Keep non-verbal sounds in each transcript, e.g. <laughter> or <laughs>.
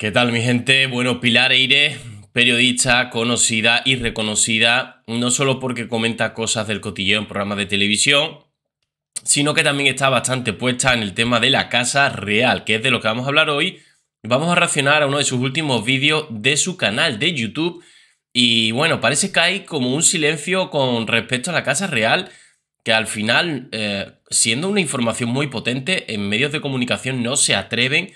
¿Qué tal mi gente? Bueno, Pilar Eire, periodista conocida y reconocida, no solo porque comenta cosas del cotilleo en programas de televisión, sino que también está bastante puesta en el tema de la Casa Real, que es de lo que vamos a hablar hoy. Vamos a reaccionar a uno de sus últimos vídeos de su canal de YouTube. Y bueno, parece que hay como un silencio con respecto a la Casa Real, que al final, eh, siendo una información muy potente, en medios de comunicación no se atreven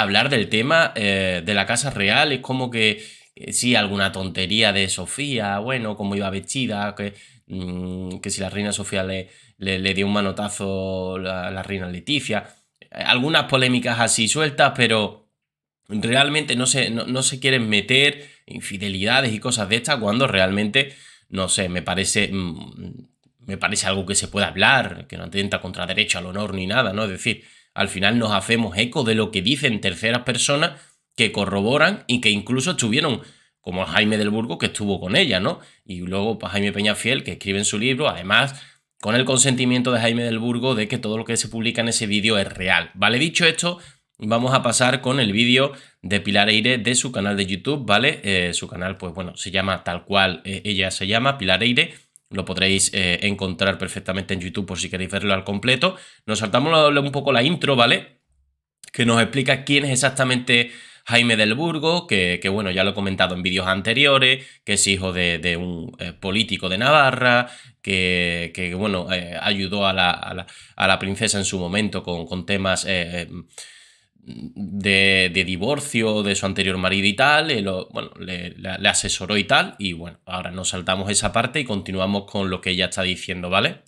hablar del tema eh, de la Casa Real. Es como que eh, sí, alguna tontería de Sofía, bueno, cómo iba vestida, que, mm, que si la reina Sofía le, dio un manotazo a la, reina Leticia. Algunas polémicas así sueltas, pero realmente no se, no, se quieren meter infidelidades y cosas de estas cuando realmente, no sé, me parece... Mm, me parece algo que se pueda hablar, que no atenta contra derecho al honor ni nada, ¿no? Es decir, al final nos hacemos eco de lo que dicen terceras personas que corroboran y que incluso estuvieron, como Jaime del Burgo, que estuvo con ella, ¿no? Y luego pues, Jaime Peñafiel, que escribe en su libro, además con el consentimiento de Jaime del Burgo de que todo lo que se publica en ese vídeo es real. Vale, dicho esto, vamos a pasar con el vídeo de Pilar Eire de su canal de YouTube, ¿vale? Eh, su canal, pues bueno, se llama tal cual eh, ella se llama, Pilar Eire. Lo podréis eh, encontrar perfectamente en YouTube por si queréis verlo al completo. Nos saltamos un poco la intro, ¿vale? Que nos explica quién es exactamente Jaime del Burgo, que, bueno, ya lo he comentado en vídeos anteriores, que es hijo de, un eh, político de Navarra, que, bueno, eh, ayudó a la, princesa en su momento con, temas de, divorcio de su anterior marido y tal, eh, bueno, le, asesoró y tal, y bueno, ahora nos saltamos esa parte y continuamos con lo que ella está diciendo, ¿vale?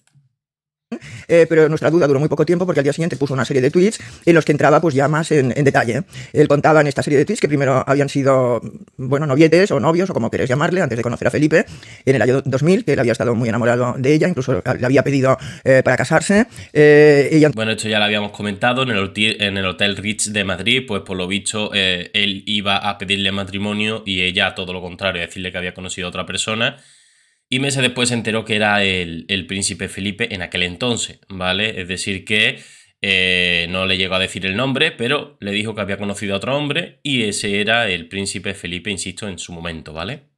Eh, pero nuestra duda duró muy poco tiempo porque al día siguiente puso una serie de tweets en los que entraba pues ya más en, detalle. Él contaba en esta serie de tweets que primero habían sido, bueno, novietes o novios o como querés llamarle, antes de conocer a Felipe, en el año 2000, que él había estado muy enamorado de ella, incluso le había pedido eh, para casarse. Eh, bueno, esto ya lo habíamos comentado, en el, hotel, en el Hotel Rich de Madrid, pues por lo visto él iba a pedirle matrimonio y ella todo lo contrario, decirle que había conocido a otra persona y meses después se enteró que era el, príncipe Felipe en aquel entonces, ¿vale? Es decir, que eh, no le llegó a decir el nombre, pero le dijo que había conocido a otro hombre y ese era el príncipe Felipe, insisto, en su momento, ¿vale?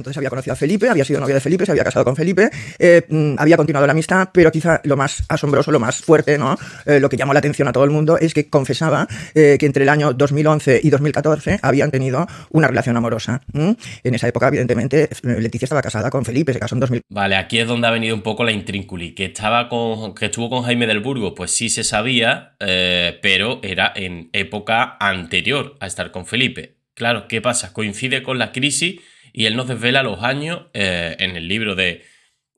Entonces había conocido a Felipe, había sido novia de Felipe, se había casado con Felipe, eh, mm, había continuado la amistad, pero quizá lo más asombroso, lo más fuerte, ¿no? Eh, lo que llamó la atención a todo el mundo es que confesaba eh, que entre el año 2011 y 2014 habían tenido una relación amorosa. En esa época, evidentemente, Leticia estaba casada con Felipe, se casó en 2000. Vale, aquí es donde ha venido un poco la intrínculi, que, estaba con, que estuvo con Jaime del Burgo, pues sí se sabía, pero era en época anterior a estar con Felipe. Claro, ¿qué pasa? Coincide con la crisis y él nos desvela los años eh, en el libro de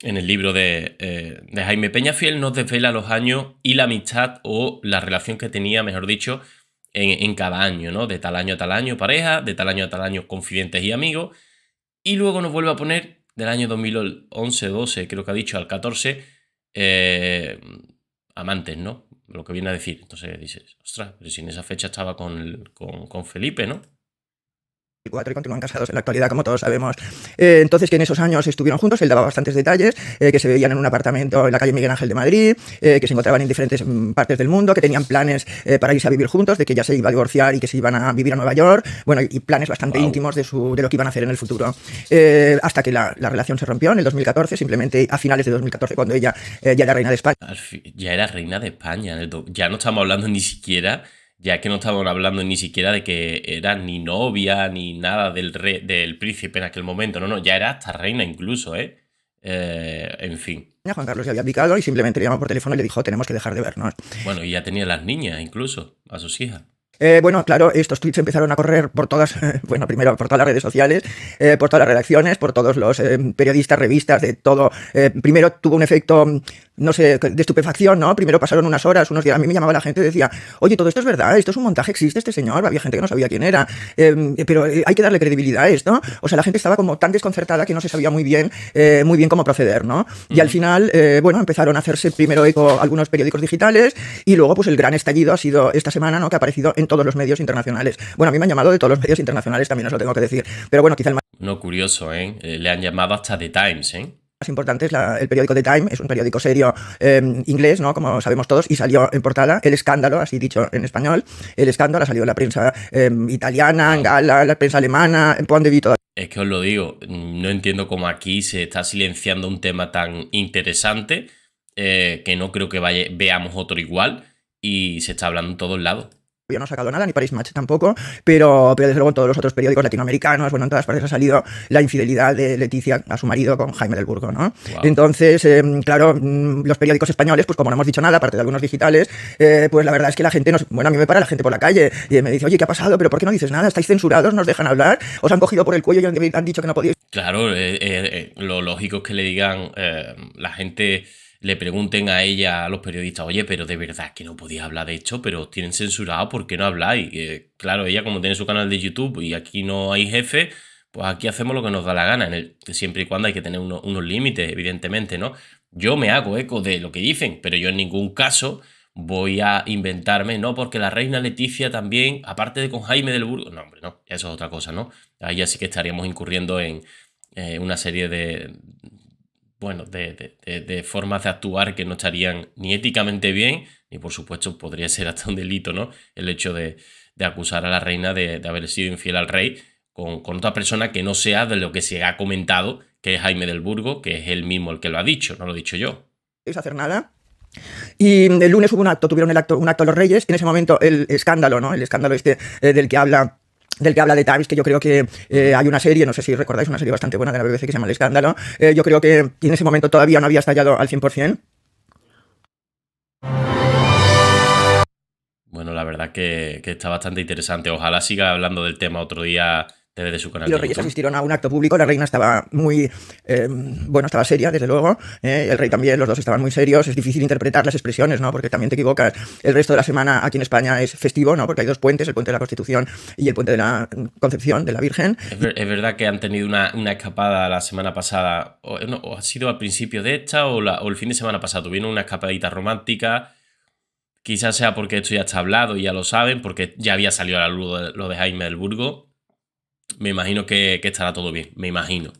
en el libro de, eh, de, Jaime nos desvela los años y la amistad o la relación que tenía, mejor dicho, en, cada año, ¿no? De tal año a tal año pareja, de tal año a tal año confidentes y amigos. Y luego nos vuelve a poner del año 2011-12, creo que ha dicho, al 14, eh, amantes, ¿no? Lo que viene a decir. Entonces dices, ostras, pero si en esa fecha estaba con, con, con Felipe, ¿no? y continúan casados en la actualidad, como todos sabemos. Eh, entonces, que en esos años estuvieron juntos, él daba bastantes detalles, eh, que se veían en un apartamento en la calle Miguel Ángel de Madrid, eh, que se encontraban en diferentes mm, partes del mundo, que tenían planes para irse a vivir juntos, de que ya se iba a divorciar y que se iban a vivir a Nueva York, bueno, y planes bastante íntimos de, su, de, lo que iban a hacer en el futuro. hasta que la, la, relación se rompió en el 2014, simplemente a finales de 2014, cuando ella ya era reina de España. Ya era reina de España, ya no estamos hablando ni siquiera ya que no estaban hablando ni siquiera de que era ni novia ni nada del, del príncipe en aquel momento, no, no, ya era hasta reina incluso, ¿eh? eh en fin. Juan Carlos se había picado y simplemente le llamó por teléfono y le dijo, tenemos que dejar de vernos. Bueno, y ya tenía las niñas incluso, a sus hijas. Eh, bueno, claro, estos tweets empezaron a correr por todas, <laughs> bueno, primero por todas las redes sociales, eh, por todas las redacciones, por todos los periodistas, revistas, de todo. primero tuvo un efecto no sé, de estupefacción, ¿no? Primero pasaron unas horas, unos días, a mí me llamaba la gente y decía, oye, todo esto es verdad, esto es un montaje, existe este señor, había gente que no sabía quién era, em, eh, pero eh, hay que darle credibilidad a esto. O sea, la gente estaba como tan desconcertada que no se sabía muy bien, eh, muy bien cómo proceder, ¿no? Y al final, bueno, empezaron a hacerse primero eco algunos periódicos digitales y luego, pues el gran estallido ha sido esta semana, ¿no? Que ha aparecido en todos los medios internacionales. Bueno, a mí me han llamado de todos los medios internacionales, también os lo tengo que decir, pero bueno, quizá el más... No, curioso, ¿eh? Le han llamado hasta The Times, ¿eh? más importante es el periódico The Time, es un periódico serio em, inglés, ¿no? como sabemos todos, y salió en portada El Escándalo, así dicho en español. El Escándalo salió en la prensa em, italiana, en Gala, la prensa alemana, en ponte. de Vito. Es que os lo digo, no entiendo cómo aquí se está silenciando un tema tan interesante eh, que no creo que vaya, veamos otro igual y se está hablando en todos lados yo no ha sacado nada, ni Paris Match tampoco, pero, pero desde luego en todos los otros periódicos latinoamericanos, bueno, en todas partes ha salido la infidelidad de Leticia a su marido con Jaime del Burgo, ¿no? Entonces, eh, claro, mm, los periódicos españoles, pues como no hemos dicho nada, aparte de algunos digitales, eh, pues la verdad es que la gente nos, bueno, a mí me para la gente por la calle y me dice, oye, ¿qué ha pasado? ¿Pero por qué no dices nada? ¿Estáis censurados? ¿Nos dejan hablar? ¿Os han cogido por el cuello y han dicho que no podéis...? Claro, eh, lo lógico es que le digan la gente le pregunten a ella, a los periodistas, oye, pero de verdad que no podía hablar de esto, pero os tienen censurado, ¿por qué no habláis? Eh, claro, ella como tiene su canal de YouTube y aquí no hay jefe, pues aquí hacemos lo que nos da la gana, siempre y cuando hay que tener unos límites, evidentemente, ¿no? Yo me hago eco de lo que dicen, pero yo en ningún caso voy a inventarme, ¿no? Porque la reina Leticia también, aparte de con Jaime del Burgo, no, hombre, no, eso es otra cosa, ¿no? Ahí ya sí que estaríamos incurriendo en eh, una serie de, bueno, de, formas de actuar que no estarían ni éticamente bien, ni por supuesto podría ser hasta un delito, ¿no? El hecho de, acusar a la reina de, haber sido infiel al rey con, otra persona que no sea de lo que se ha comentado, que es Jaime del Burgo, que es él mismo el que lo ha dicho, no lo he dicho yo. ¿Es hacer nada? Y eh, el lunes hubo un acto, tuvieron el acto, un acto los reyes, en ese momento el escándalo, ¿no? El escándalo este eh, del que habla del que habla de Times, que yo creo que eh, hay una serie, no sé si recordáis, una serie bastante buena de la BBC que se llama El Escándalo, eh, yo creo que en ese momento todavía no había estallado al 100%. Bueno, la verdad que está bastante interesante. Ojalá siga hablando del tema otro día de su Los reyes asistieron a un acto público, la reina estaba muy, eh, bueno, estaba seria, desde luego, eh, el rey también, los dos estaban muy serios, es difícil interpretar las expresiones, ¿no? Porque también te equivocas. El resto de la semana aquí en España es festivo, ¿no? Porque hay dos puentes, el puente de la Constitución y el puente de la Concepción de la Virgen. Es, verdad que han tenido una, escapada la semana pasada, o, ha sido al principio de esta o, el fin de semana pasado, tuvieron una escapadita romántica. Quizás sea porque esto ya está hablado y ya lo saben, porque ya había salido a la luz lo de Jaime del Burgo me imagino que, estará todo bien, me imagino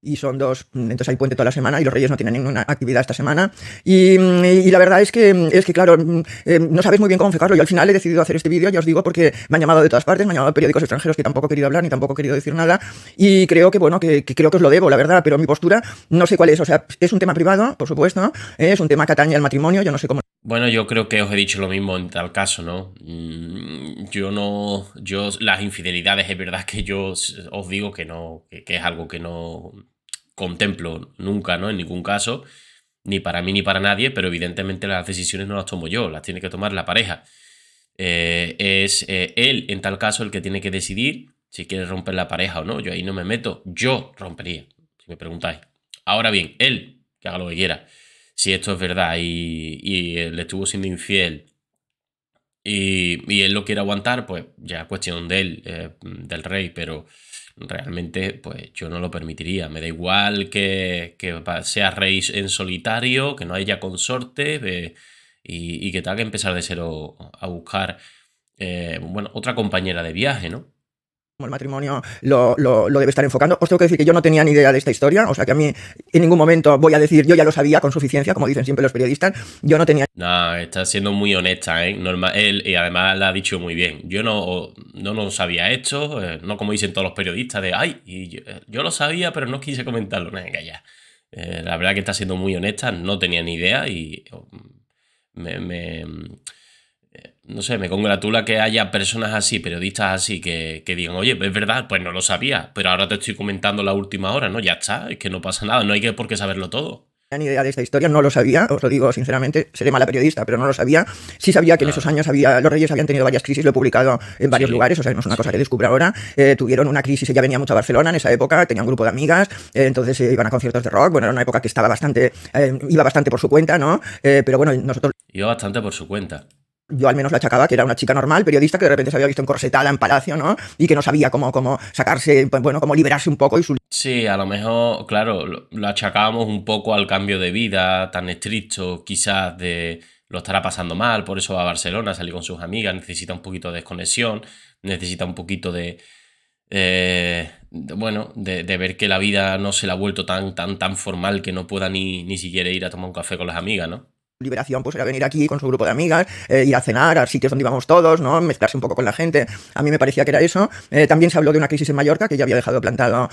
y son dos, entonces hay puente toda la semana y los reyes no tienen ninguna actividad esta semana. Y, mm, la verdad es que, mm, es que claro, mm, eh, no sabes muy bien cómo enfocarlo. Yo al final he decidido hacer este vídeo, ya os digo, porque me han llamado de todas partes, me han llamado periódicos extranjeros que tampoco he querido hablar ni tampoco he querido decir nada. Y creo que, bueno, que, creo que os lo debo, la verdad, pero mi postura no sé cuál es. O sea, es un tema privado, por supuesto, es un tema que atañe al matrimonio, yo no sé cómo bueno, yo creo que os he dicho lo mismo en tal caso, ¿no? Mm, yo no, yo las infidelidades es verdad que yo os digo que no, que, es algo que no contemplo nunca, ¿no? En ningún caso, ni para mí ni para nadie, pero evidentemente las decisiones no las tomo yo, las tiene que tomar la pareja. Eh, es eh, él, en tal caso, el que tiene que decidir si quiere romper la pareja o no. Yo ahí no me meto, yo rompería, si me preguntáis. Ahora bien, él, que haga lo que quiera si esto es verdad y, y le estuvo siendo infiel y, él lo quiere aguantar, pues ya es cuestión de él, eh, del rey, pero realmente pues yo no lo permitiría. Me da igual que, sea rey en solitario, que no haya consorte eh, y, que tenga que empezar de cero a buscar, eh, bueno, otra compañera de viaje, ¿no? como el matrimonio lo, debe estar enfocando. Os tengo que decir que yo no tenía ni idea de esta historia, o sea que a mí en ningún momento voy a decir yo ya lo sabía con suficiencia, como dicen siempre los periodistas, yo no tenía... No, está siendo muy honesta, ¿eh? Normal, él, y además la ha dicho muy bien. Yo no, no, no sabía esto, eh, no como dicen todos los periodistas de, ay, eh, yo, lo sabía, pero no quise comentarlo, nada ya. Eh, la verdad que está siendo muy honesta, no tenía ni idea y oh, me no sé, me congratula que haya personas así, periodistas así, que, digan, oye, es verdad, pues no lo sabía, pero ahora te estoy comentando la última hora, ¿no? Ya está, es que no pasa nada, no hay que por qué saberlo todo. Ni idea de esta historia, no lo sabía, os lo digo sinceramente, seré mala periodista, pero no lo sabía. Sí sabía que en ah. esos años había, los reyes habían tenido varias crisis, lo he publicado en varios lugares, o sea, no es una cosa que descubra ahora. Eh, tuvieron una crisis, ella venía mucho a Barcelona en esa época, tenía un grupo de amigas, eh, entonces eh, iban a conciertos de rock, bueno, era una época que estaba bastante, iba bastante por su cuenta, ¿no? pero bueno, nosotros... Iba bastante por su cuenta yo al menos la achacaba que era una chica normal, periodista, que de repente se había visto en Corsetada, en Palacio, ¿no? Y que no sabía cómo, cómo sacarse, pues, bueno, cómo liberarse un poco y su... Sí, a lo mejor, claro, la achacábamos un poco al cambio de vida tan estricto, quizás de lo estará pasando mal, por eso va a Barcelona, salir con sus amigas, necesita un poquito de desconexión, necesita un poquito de... Eh, bueno, de, ver que la vida no se la ha vuelto tan, tan, tan formal que no pueda ni, ni siquiera ir a tomar un café con las amigas, ¿no? liberación, pues era venir aquí con su grupo de amigas, eh, ir a cenar a sitios donde íbamos todos, ¿no? Mezclarse un poco con la gente. A mí me parecía que era eso. Eh, también se habló de una crisis en Mallorca que ya había dejado plantado,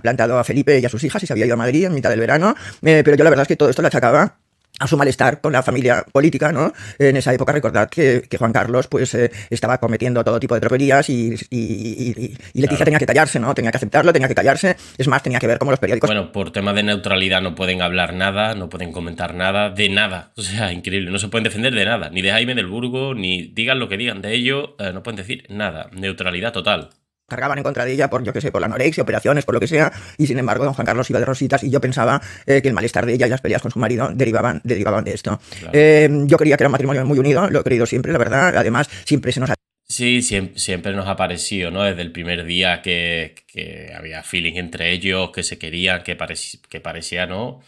plantado a Felipe y a sus hijas y se había ido a Madrid en mitad del verano. Eh, pero yo la verdad es que todo esto la achacaba a su malestar con la familia política, ¿no? En esa época recordad que, Juan Carlos pues eh, estaba cometiendo todo tipo de troperías y, y, y, y Leticia tenía que callarse, ¿no? Tenía que aceptarlo, tenía que callarse. Es más, tenía que ver cómo los periódicos... Bueno, por tema de neutralidad no pueden hablar nada, no pueden comentar nada, de nada. O sea, increíble. No se pueden defender de nada, ni de Jaime del Burgo, ni digan lo que digan de ello, eh, no pueden decir nada. Neutralidad total cargaban en contra de ella por, yo qué sé, por la anorexia, operaciones, por lo que sea, y sin embargo don Juan Carlos iba de rositas y yo pensaba eh, que el malestar de ella y las peleas con su marido derivaban, derivaban de esto. Eh, yo creía que era un matrimonio muy unido, lo he creído siempre, la verdad, además siempre se nos ha... Sí, siempre, nos ha parecido, ¿no? Desde el primer día que, que había feeling entre ellos, que se querían, que, parecía, que parecía, ¿no?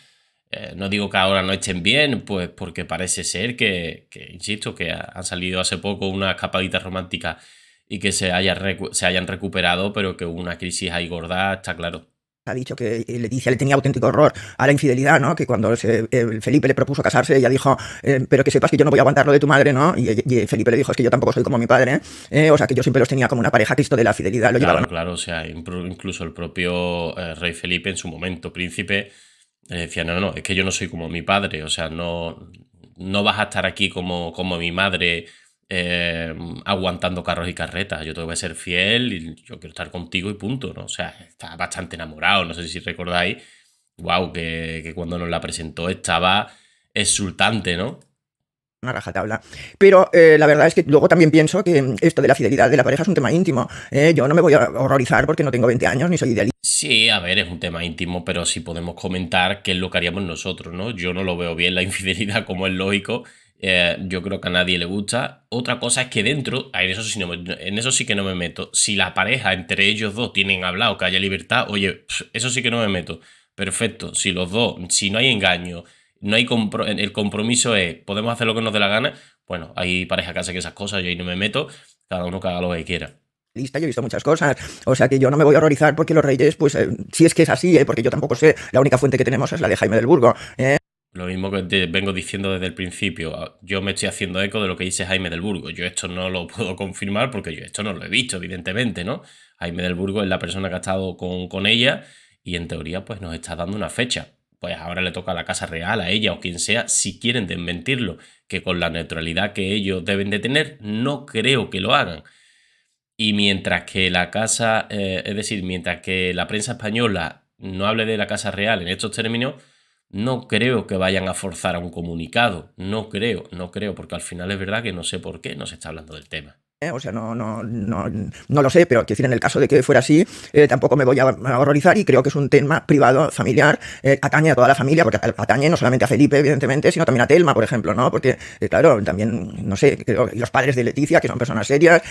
Eh, no digo que ahora no estén bien, pues porque parece ser que, que insisto, que han salido hace poco una escapadita romántica y que se, haya se hayan recuperado, pero que hubo una crisis ahí gorda, está claro ha dicho que eh, le dice le tenía auténtico horror a la infidelidad, ¿no? Que cuando eh, Felipe le propuso casarse, ella dijo, eh, pero que sepas que yo no voy a aguantar lo de tu madre, ¿no? Y, Felipe le dijo, es que yo tampoco soy como mi padre, ¿eh? O sea, que yo siempre los tenía como una pareja, Cristo de la fidelidad lo claro, Claro, o sea, incluso el propio rey Felipe en su momento, príncipe, decía, no, no, es que yo no soy como mi padre, o sea, no, no vas a estar aquí como, como mi madre Em, aguantando carros y carretas. Yo tengo a ser fiel y yo quiero estar contigo y punto, ¿no? O sea, estaba bastante enamorado, no sé si recordáis, wow, que, cuando nos la presentó estaba exultante, ¿no? una rajatabla. Pero eh, la verdad es que luego también pienso que esto de la fidelidad de la pareja es un tema íntimo. ¿eh? yo no me voy a horrorizar porque no tengo 20 años ni soy idealista. Sí, a ver, es un tema íntimo, pero sí podemos comentar qué es lo que haríamos nosotros, ¿no? Yo no lo veo bien la <laughs> infidelidad, como es lógico, eh, yo creo que a nadie le gusta. Otra cosa es que dentro, en eso, sí en eso sí que no me meto, si la pareja entre ellos dos tienen hablado que haya libertad, oye, eso sí que no me meto. Perfecto, si los dos, si no hay engaño, no hay el compromiso es, podemos hacer lo que nos dé la gana, bueno, hay pareja que hace que esas cosas, yo ahí no me meto, cada uno que haga lo que quiera lista, yo he visto muchas cosas, o sea que yo no me voy a horrorizar porque los reyes, pues eh, si es que es así, eh, porque yo tampoco sé, la única fuente que tenemos es la de Jaime del Burgo. Lo mismo que te vengo diciendo desde el principio, ah, yo me estoy haciendo eco de lo que dice Jaime del Burgo. Yo esto no lo <laughs> puedo confirmar porque yo esto no lo he visto, evidentemente, ¿no? Jaime del Burgo es la persona que ha estado con, con ella y en teoría pues nos está dando una fecha. Pues ahora le toca a la Casa Real, a ella o quien sea, si quieren desmentirlo, que con la neutralidad que ellos deben de tener, no creo que lo hagan. Y mientras que la Casa, eh, es decir, mientras que la prensa española no hable de la Casa Real en estos términos, no creo que vayan a forzar a un comunicado, no creo, no creo, porque al final es verdad que no sé por qué no se está hablando del tema. ¿eh? O sea, no, no, no, no lo sé, pero quiero decir, en el caso de que fuera así, eh, tampoco me voy a horrorizar y creo que es un tema privado, familiar, eh, atañe a toda la familia, porque atañe no solamente a Felipe, evidentemente, sino también a Telma, por ejemplo, ¿no? Porque, claro, también, no sé, los padres de Leticia, que son personas serias,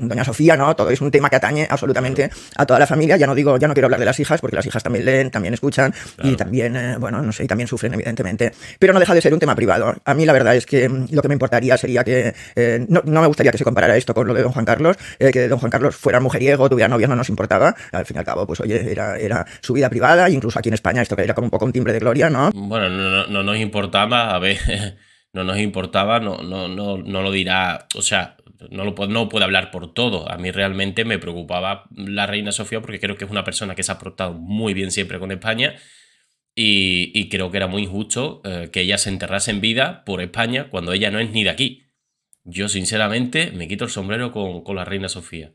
doña Sofía, ¿no? Todo es un tema que atañe absolutamente a toda la familia. Ya no digo, ya no quiero hablar de las hijas, porque las hijas también leen, también escuchan y también, bueno, no sé, y también sufren, evidentemente. Pero no deja de ser un tema privado. A mí la verdad es que mm, lo que me importaría sería que, no, no me gustaría que se comparara esto con lo de don Juan Carlos, eh, que don Juan Carlos fuera mujeriego, tuviera novia, no nos importaba. Al fin y al cabo, pues oye, era, era su vida privada, incluso aquí en España esto que era como un poco un timbre de gloria, ¿no? Bueno, no, no, nos importaba, a ver, <laughs> no nos importaba, no, no, no, no lo dirá, o sea, no, lo puedo, no hablar por todo. A mí realmente me preocupaba la reina Sofía porque creo que es una persona que se ha portado muy bien siempre con España y, y creo que era muy injusto eh, que ella se enterrase en vida por España cuando ella no es ni de aquí. Yo, sinceramente, me quito el sombrero con, la reina Sofía.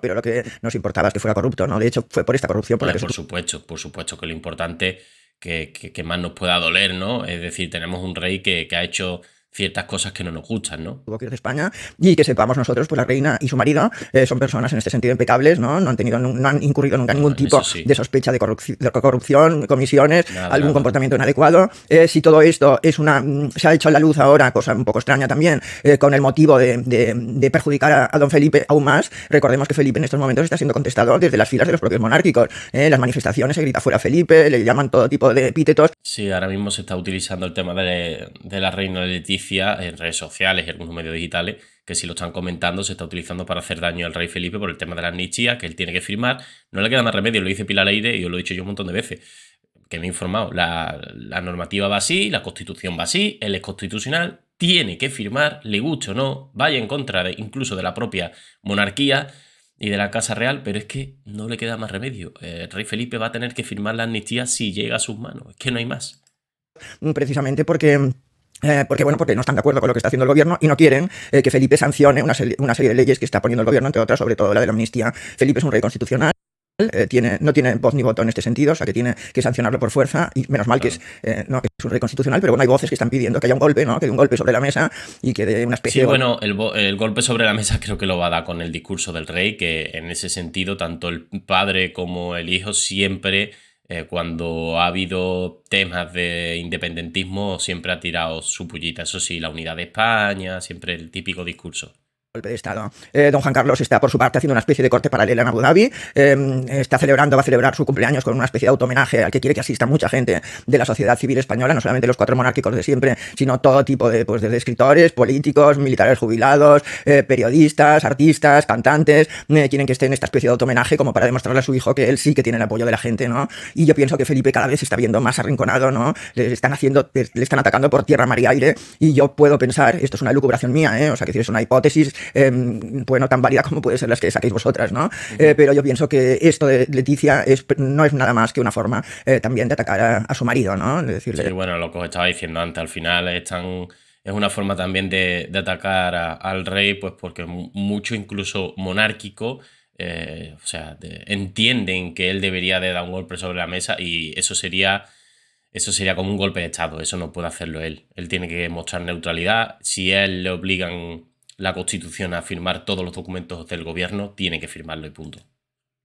Pero lo que nos importaba es que fuera corrupto, ¿no? De hecho, fue por esta corrupción por la que Por supuesto, por supuesto que lo importante que, que, más nos pueda doler, ¿no? Es decir, tenemos un rey que, que ha hecho ciertas cosas que no nos gustan, ¿no? Tuvo que ir de España y que sepamos nosotros, pues la reina y su marido eh, son personas en este sentido impecables, ¿no? No han tenido, no han incurrido nunca ningún tipo de sospecha de, corrupción, corrupción comisiones, algún comportamiento inadecuado. Eh, si todo esto es una, se ha hecho a la luz ahora, cosa un poco extraña también, eh, con el motivo de, perjudicar a, don Felipe aún más, recordemos que Felipe en estos momentos está siendo contestado desde las filas de los propios monárquicos. En las manifestaciones se grita fuera Felipe, le llaman todo tipo de epítetos. Sí, ahora mismo se está utilizando el tema de, de la reina Leticia en redes sociales y algunos medios digitales que si lo están comentando se está utilizando para hacer daño al rey Felipe por el tema de la amnistía que él tiene que firmar. No le queda más remedio, lo dice Pilar Aire y yo lo he dicho yo un montón de veces, que me he informado. La, normativa va así, la constitución va así, él es constitucional, tiene que firmar, le gusta o no, vaya en contra incluso de la propia monarquía y de la Casa Real, pero es que no le queda más remedio. El rey Felipe va a tener que firmar la amnistía si llega a sus manos, es que no hay más. Precisamente porque eh, porque bueno, porque no están de acuerdo con lo que está haciendo el gobierno y no quieren eh, que Felipe sancione una, serie, de leyes que está poniendo el gobierno, entre otras, sobre todo la de la amnistía. Felipe es un rey constitucional. Eh, tiene, no tiene voz ni voto en este sentido, o sea que tiene que sancionarlo por fuerza, y menos mal que es, es un rey constitucional, pero bueno, hay voces que están pidiendo que haya un golpe, ¿no? Que haya un golpe sobre la mesa y que dé una especie de... bueno, el, golpe sobre la mesa creo que lo va a dar con el discurso del rey, que en ese sentido, tanto el padre como el hijo siempre eh, cuando ha habido temas de independentismo siempre ha tirado su pullita, eso sí, la unidad de España, siempre el típico discurso golpe de Estado. Eh, don Juan Carlos está, por su parte, haciendo una especie de corte paralela en Abu Dhabi. Eh, está celebrando, va a celebrar su cumpleaños con una especie de homenaje al que quiere que asista mucha gente de la sociedad civil española, no solamente los cuatro monárquicos de siempre, sino todo tipo de, pues, escritores, políticos, militares jubilados, eh, periodistas, artistas, cantantes. quieren que esté en esta especie de homenaje como para demostrarle a su hijo que él sí que tiene el apoyo de la gente, ¿no? Y yo pienso que Felipe cada vez se está viendo más arrinconado, ¿no? Le están haciendo, le están atacando por tierra, mar y aire. Y yo puedo pensar, esto es una lucubración mía, ¿eh? O sea, que es una hipótesis eh, bueno, tan válida como puede ser las que saquéis vosotras, ¿no? Eh, pero yo pienso que esto de Leticia no es nada más que una forma eh, también de atacar a, su marido, ¿no? De decirle... Sí, bueno, lo que os estaba diciendo antes, al final es tan es una forma también de, atacar al rey, pues porque mucho incluso monárquico, eh, o sea, entienden que él debería de dar un golpe sobre la mesa y eso sería, eso sería como un golpe de estado, eso no puede hacerlo él. Él tiene que mostrar neutralidad, si él le obligan la Constitución a firmar todos los documentos del gobierno, tiene que firmarlo y punto.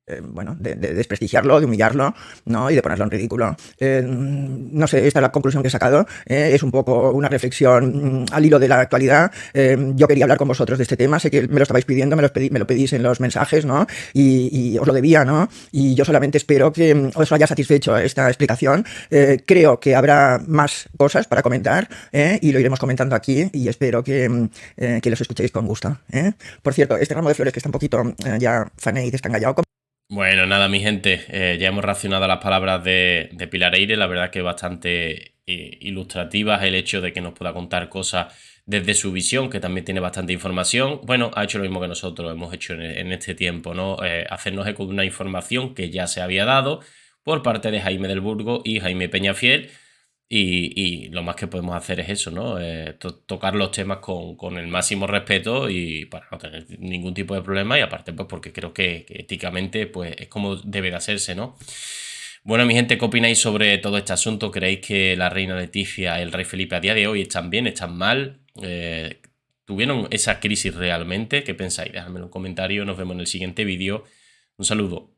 Eh, bueno, de, desprestigiarlo, de humillarlo, ¿no? Y de ponerlo en ridículo. Eh, no sé, esta es la conclusión que he sacado. ¿eh? es un poco una reflexión mm, al hilo de la actualidad. yo quería hablar con vosotros de este tema. Sé que me lo estabais pidiendo, me, lo pedís en los mensajes, ¿no? Y, os lo debía, ¿no? Y yo solamente espero que mm, os haya satisfecho esta explicación. creo que habrá más cosas para comentar y lo iremos comentando aquí y espero que, mm, que los escuchéis con gusto. Por cierto, este ramo de flores que está un poquito ya fané y descangallado. Bueno, nada, mi gente, eh, ya hemos racionado las palabras de, de Pilar Eire, la verdad que bastante eh, ilustrativas el hecho de que nos pueda contar cosas desde su visión, que también tiene bastante información. Bueno, ha hecho lo mismo que nosotros hemos hecho en, este tiempo, ¿no? Eh, hacernos eco de una información que ya se había dado por parte de Jaime del Burgo y Jaime Peñafiel, y, lo más que podemos hacer es eso, ¿no? Eh, tocar los temas con, el máximo respeto y para no tener ningún tipo de problema y aparte pues porque creo que, éticamente pues es como debe de hacerse, ¿no? Bueno, mi gente, ¿qué opináis sobre todo este asunto? ¿Creéis que la reina Leticia, y el rey Felipe a día de hoy están bien, están mal? Eh, ¿Tuvieron esa crisis realmente? ¿Qué pensáis? Dejadme un comentario, nos vemos en el siguiente vídeo. Un saludo.